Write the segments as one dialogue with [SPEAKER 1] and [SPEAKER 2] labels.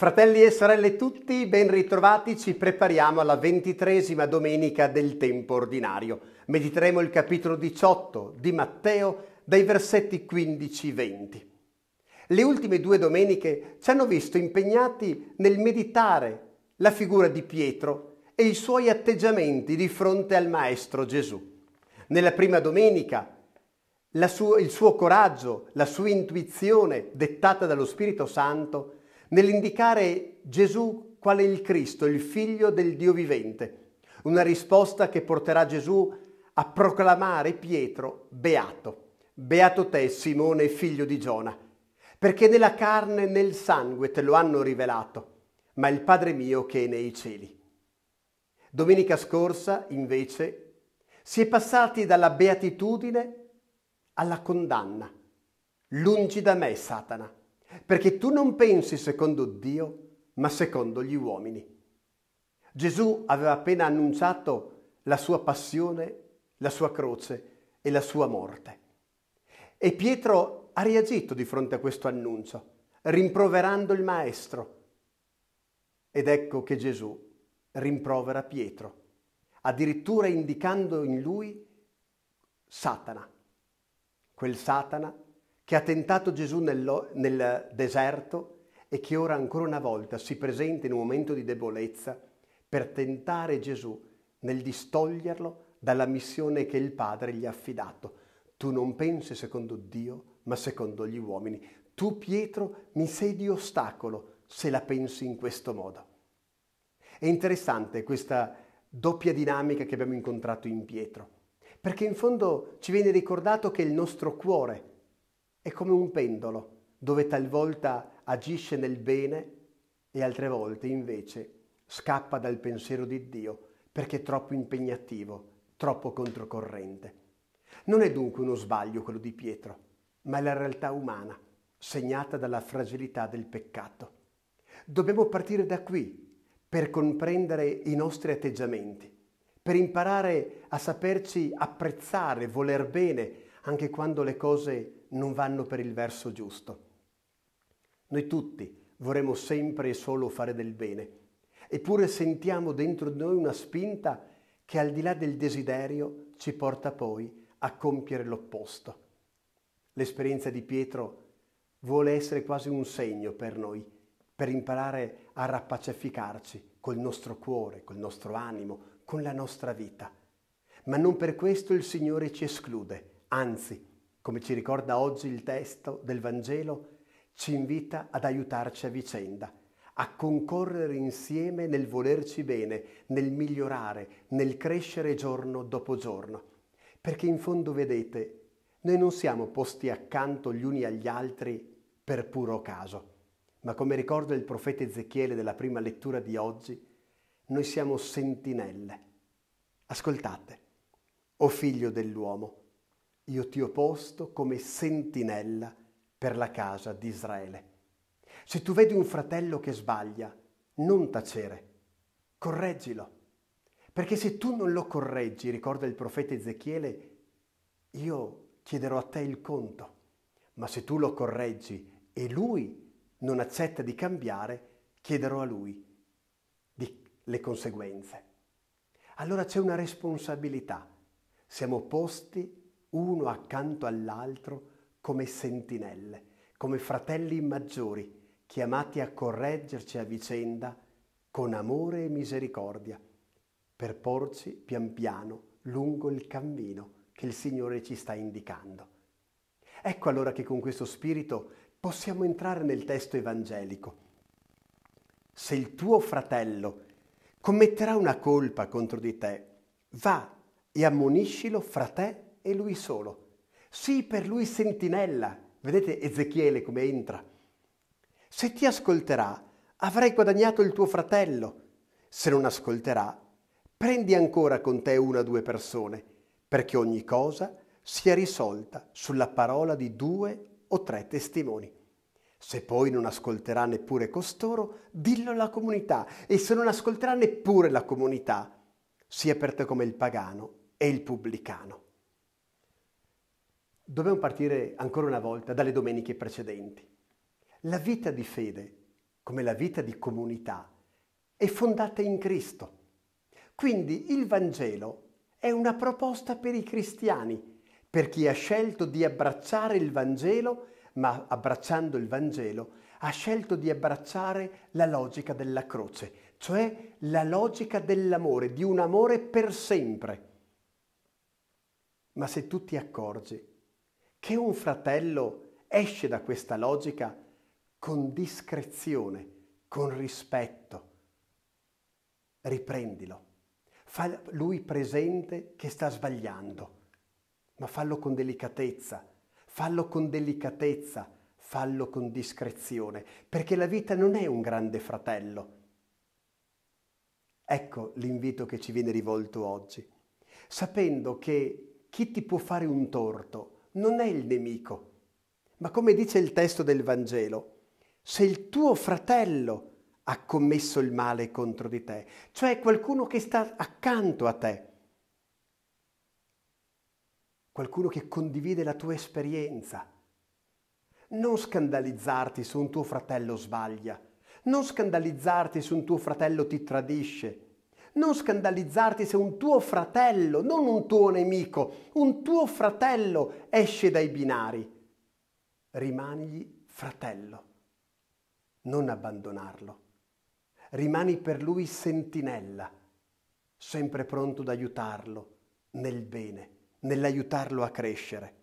[SPEAKER 1] Fratelli e sorelle tutti, ben ritrovati, ci prepariamo alla ventitresima domenica del tempo ordinario. Mediteremo il capitolo 18 di Matteo dai versetti 15-20. Le ultime due domeniche ci hanno visto impegnati nel meditare la figura di Pietro e i suoi atteggiamenti di fronte al Maestro Gesù. Nella prima domenica suo, il suo coraggio, la sua intuizione dettata dallo Spirito Santo nell'indicare Gesù quale il Cristo, il figlio del Dio vivente, una risposta che porterà Gesù a proclamare Pietro beato. Beato te, Simone, figlio di Giona, perché nella carne e nel sangue te lo hanno rivelato, ma il Padre mio che è nei cieli. Domenica scorsa, invece, si è passati dalla beatitudine alla condanna. Lungi da me, Satana perché tu non pensi secondo Dio, ma secondo gli uomini. Gesù aveva appena annunciato la sua passione, la sua croce e la sua morte. E Pietro ha reagito di fronte a questo annuncio, rimproverando il Maestro. Ed ecco che Gesù rimprovera Pietro, addirittura indicando in lui Satana, quel Satana che ha tentato Gesù nel, nel deserto e che ora ancora una volta si presenta in un momento di debolezza per tentare Gesù nel distoglierlo dalla missione che il Padre gli ha affidato. Tu non pensi secondo Dio, ma secondo gli uomini. Tu, Pietro, mi sei di ostacolo se la pensi in questo modo. È interessante questa doppia dinamica che abbiamo incontrato in Pietro, perché in fondo ci viene ricordato che il nostro cuore è come un pendolo dove talvolta agisce nel bene e altre volte invece scappa dal pensiero di Dio perché è troppo impegnativo, troppo controcorrente. Non è dunque uno sbaglio quello di Pietro, ma è la realtà umana, segnata dalla fragilità del peccato. Dobbiamo partire da qui per comprendere i nostri atteggiamenti, per imparare a saperci apprezzare, voler bene, anche quando le cose non vanno per il verso giusto. Noi tutti vorremmo sempre e solo fare del bene, eppure sentiamo dentro di noi una spinta che al di là del desiderio ci porta poi a compiere l'opposto. L'esperienza di Pietro vuole essere quasi un segno per noi, per imparare a rappacificarci col nostro cuore, col nostro animo, con la nostra vita. Ma non per questo il Signore ci esclude, anzi come ci ricorda oggi il testo del Vangelo, ci invita ad aiutarci a vicenda, a concorrere insieme nel volerci bene, nel migliorare, nel crescere giorno dopo giorno. Perché in fondo, vedete, noi non siamo posti accanto gli uni agli altri per puro caso, ma come ricorda il profeta Ezechiele della prima lettura di oggi, noi siamo sentinelle. Ascoltate, o figlio dell'uomo, io ti ho posto come sentinella per la casa di Israele. Se tu vedi un fratello che sbaglia, non tacere, correggilo. Perché se tu non lo correggi, ricorda il profeta Ezechiele, io chiederò a te il conto. Ma se tu lo correggi e lui non accetta di cambiare, chiederò a lui le conseguenze. Allora c'è una responsabilità. Siamo posti uno accanto all'altro come sentinelle, come fratelli maggiori, chiamati a correggerci a vicenda con amore e misericordia, per porci pian piano lungo il cammino che il Signore ci sta indicando. Ecco allora che con questo spirito possiamo entrare nel testo evangelico. Se il tuo fratello commetterà una colpa contro di te, va e ammoniscilo fra te e lui solo. Sii per lui sentinella. Vedete Ezechiele come entra. Se ti ascolterà, avrai guadagnato il tuo fratello. Se non ascolterà, prendi ancora con te una o due persone, perché ogni cosa sia risolta sulla parola di due o tre testimoni. Se poi non ascolterà neppure costoro, dillo alla comunità, e se non ascolterà neppure la comunità, sia per te come il pagano e il pubblicano. Dobbiamo partire ancora una volta dalle domeniche precedenti. La vita di fede, come la vita di comunità, è fondata in Cristo. Quindi il Vangelo è una proposta per i cristiani, per chi ha scelto di abbracciare il Vangelo, ma abbracciando il Vangelo ha scelto di abbracciare la logica della croce, cioè la logica dell'amore, di un amore per sempre. Ma se tu ti accorgi che un fratello esce da questa logica con discrezione, con rispetto. Riprendilo. Fa lui presente che sta sbagliando, ma fallo con delicatezza, fallo con delicatezza, fallo con discrezione, perché la vita non è un grande fratello. Ecco l'invito che ci viene rivolto oggi, sapendo che chi ti può fare un torto non è il nemico, ma come dice il testo del Vangelo, se il tuo fratello ha commesso il male contro di te, cioè qualcuno che sta accanto a te, qualcuno che condivide la tua esperienza. Non scandalizzarti se un tuo fratello sbaglia, non scandalizzarti se un tuo fratello ti tradisce, non scandalizzarti se un tuo fratello, non un tuo nemico, un tuo fratello esce dai binari. Rimanigli fratello, non abbandonarlo. Rimani per lui sentinella, sempre pronto ad aiutarlo nel bene, nell'aiutarlo a crescere.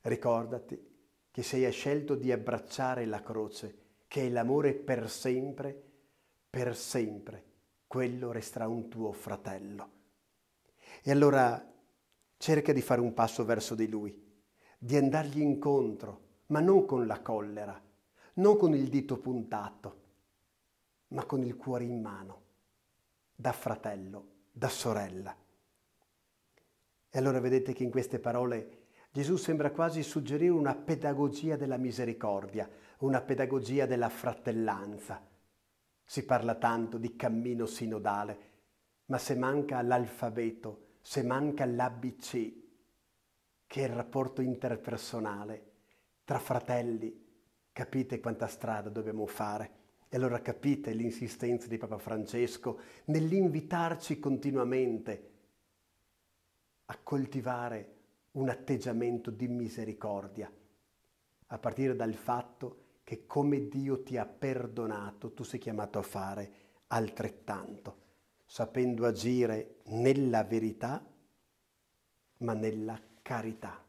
[SPEAKER 1] Ricordati che sei hai scelto di abbracciare la croce, che è l'amore per sempre, per sempre quello resterà un tuo fratello. E allora cerca di fare un passo verso di lui, di andargli incontro, ma non con la collera, non con il dito puntato, ma con il cuore in mano, da fratello, da sorella. E allora vedete che in queste parole Gesù sembra quasi suggerire una pedagogia della misericordia, una pedagogia della fratellanza si parla tanto di cammino sinodale, ma se manca l'alfabeto, se manca l'ABC, che è il rapporto interpersonale tra fratelli, capite quanta strada dobbiamo fare. E allora capite l'insistenza di Papa Francesco nell'invitarci continuamente a coltivare un atteggiamento di misericordia, a partire dal fatto che che come Dio ti ha perdonato, tu sei chiamato a fare altrettanto, sapendo agire nella verità, ma nella carità.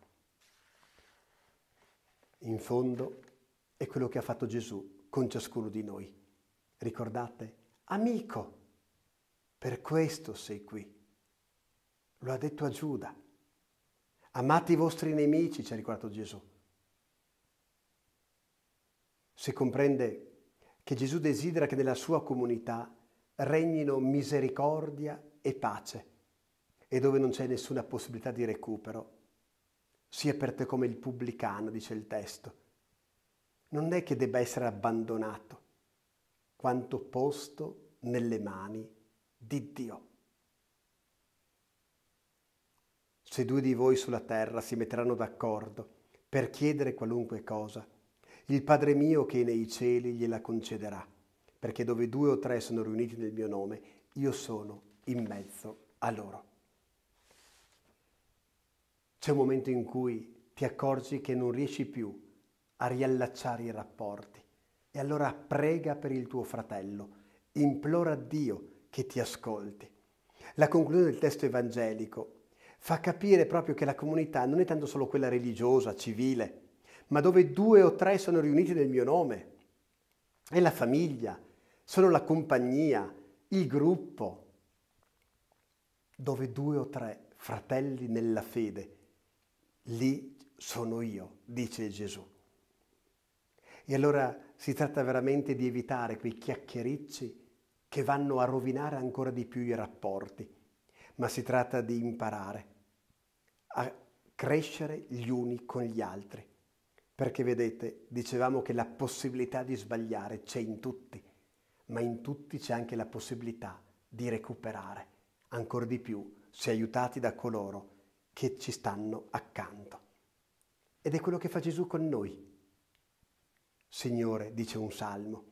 [SPEAKER 1] In fondo è quello che ha fatto Gesù con ciascuno di noi. Ricordate? Amico, per questo sei qui. Lo ha detto a Giuda. Amate i vostri nemici, ci ha ricordato Gesù se comprende che Gesù desidera che nella sua comunità regnino misericordia e pace e dove non c'è nessuna possibilità di recupero, sia per te come il pubblicano, dice il testo. Non è che debba essere abbandonato, quanto posto nelle mani di Dio. Se due di voi sulla terra si metteranno d'accordo per chiedere qualunque cosa, il Padre mio che è nei cieli gliela concederà, perché dove due o tre sono riuniti nel mio nome, io sono in mezzo a loro. C'è un momento in cui ti accorgi che non riesci più a riallacciare i rapporti e allora prega per il tuo fratello, implora Dio che ti ascolti. La conclusione del testo evangelico fa capire proprio che la comunità non è tanto solo quella religiosa, civile, ma dove due o tre sono riuniti nel mio nome. È la famiglia, sono la compagnia, il gruppo, dove due o tre fratelli nella fede, lì sono io, dice Gesù. E allora si tratta veramente di evitare quei chiacchiericci che vanno a rovinare ancora di più i rapporti, ma si tratta di imparare a crescere gli uni con gli altri. Perché vedete, dicevamo che la possibilità di sbagliare c'è in tutti, ma in tutti c'è anche la possibilità di recuperare, ancora di più se aiutati da coloro che ci stanno accanto. Ed è quello che fa Gesù con noi. Signore, dice un salmo,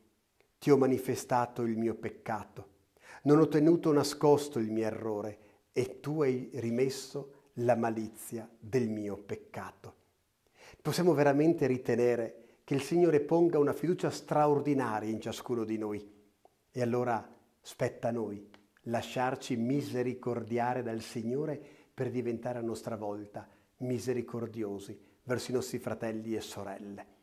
[SPEAKER 1] ti ho manifestato il mio peccato, non ho tenuto nascosto il mio errore e tu hai rimesso la malizia del mio peccato. Possiamo veramente ritenere che il Signore ponga una fiducia straordinaria in ciascuno di noi. E allora spetta a noi lasciarci misericordiare dal Signore per diventare a nostra volta misericordiosi verso i nostri fratelli e sorelle.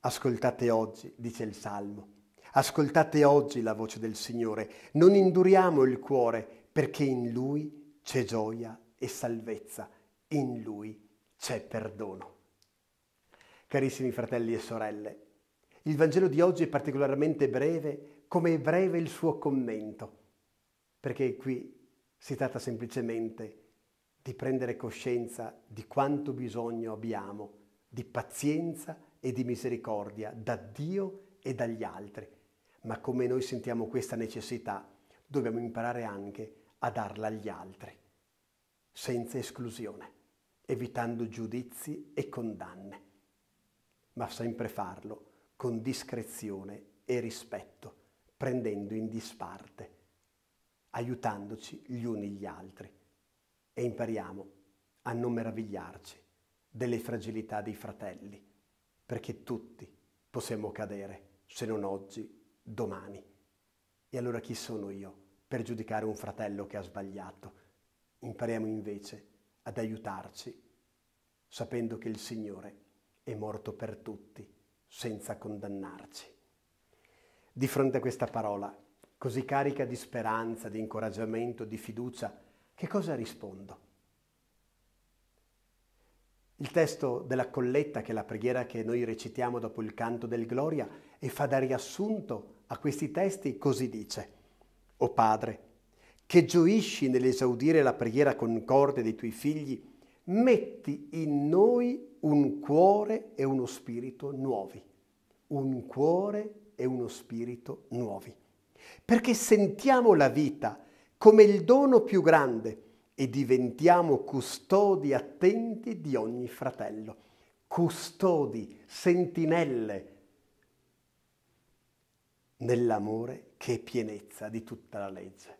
[SPEAKER 1] Ascoltate oggi, dice il Salmo, ascoltate oggi la voce del Signore, non induriamo il cuore perché in Lui c'è gioia e salvezza in lui c'è perdono. Carissimi fratelli e sorelle, il Vangelo di oggi è particolarmente breve, come è breve il suo commento, perché qui si tratta semplicemente di prendere coscienza di quanto bisogno abbiamo di pazienza e di misericordia da Dio e dagli altri. Ma come noi sentiamo questa necessità, dobbiamo imparare anche a darla agli altri, senza esclusione evitando giudizi e condanne, ma sempre farlo con discrezione e rispetto, prendendo in disparte, aiutandoci gli uni gli altri e impariamo a non meravigliarci delle fragilità dei fratelli, perché tutti possiamo cadere, se non oggi, domani. E allora chi sono io per giudicare un fratello che ha sbagliato? Impariamo invece ad aiutarci, sapendo che il Signore è morto per tutti, senza condannarci. Di fronte a questa parola, così carica di speranza, di incoraggiamento, di fiducia, che cosa rispondo? Il testo della colletta, che è la preghiera che noi recitiamo dopo il canto del Gloria, e fa da riassunto a questi testi, così dice, O Padre, che gioisci nell'esaudire la preghiera concorde dei tuoi figli, metti in noi un cuore e uno spirito nuovi. Un cuore e uno spirito nuovi. Perché sentiamo la vita come il dono più grande e diventiamo custodi attenti di ogni fratello. Custodi, sentinelle nell'amore che è pienezza di tutta la legge.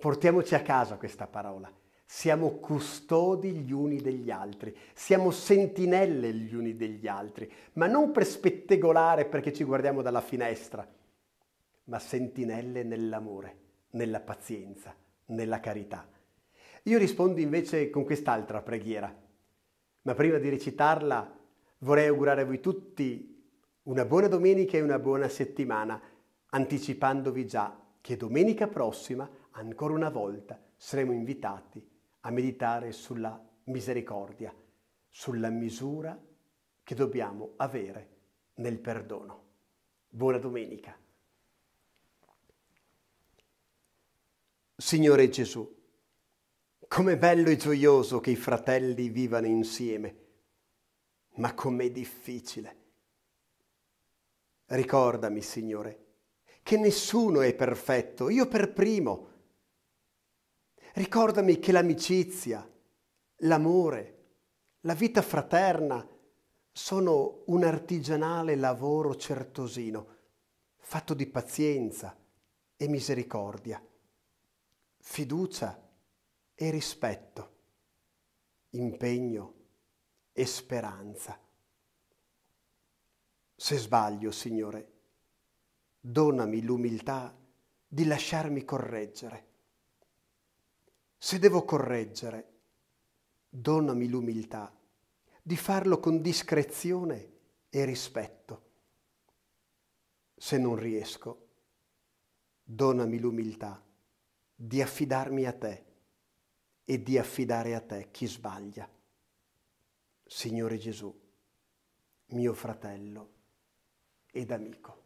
[SPEAKER 1] Portiamoci a casa questa parola. Siamo custodi gli uni degli altri, siamo sentinelle gli uni degli altri, ma non per spettegolare perché ci guardiamo dalla finestra, ma sentinelle nell'amore, nella pazienza, nella carità. Io rispondo invece con quest'altra preghiera, ma prima di recitarla vorrei augurare a voi tutti una buona domenica e una buona settimana, anticipandovi già che domenica prossima ancora una volta saremo invitati a meditare sulla misericordia, sulla misura che dobbiamo avere nel perdono. Buona domenica. Signore Gesù, com'è bello e gioioso che i fratelli vivano insieme, ma com'è difficile. Ricordami, Signore, che nessuno è perfetto, io per primo, Ricordami che l'amicizia, l'amore, la vita fraterna sono un artigianale lavoro certosino, fatto di pazienza e misericordia, fiducia e rispetto, impegno e speranza. Se sbaglio, Signore, donami l'umiltà di lasciarmi correggere se devo correggere, donami l'umiltà di farlo con discrezione e rispetto. Se non riesco, donami l'umiltà di affidarmi a te e di affidare a te chi sbaglia. Signore Gesù, mio fratello ed amico.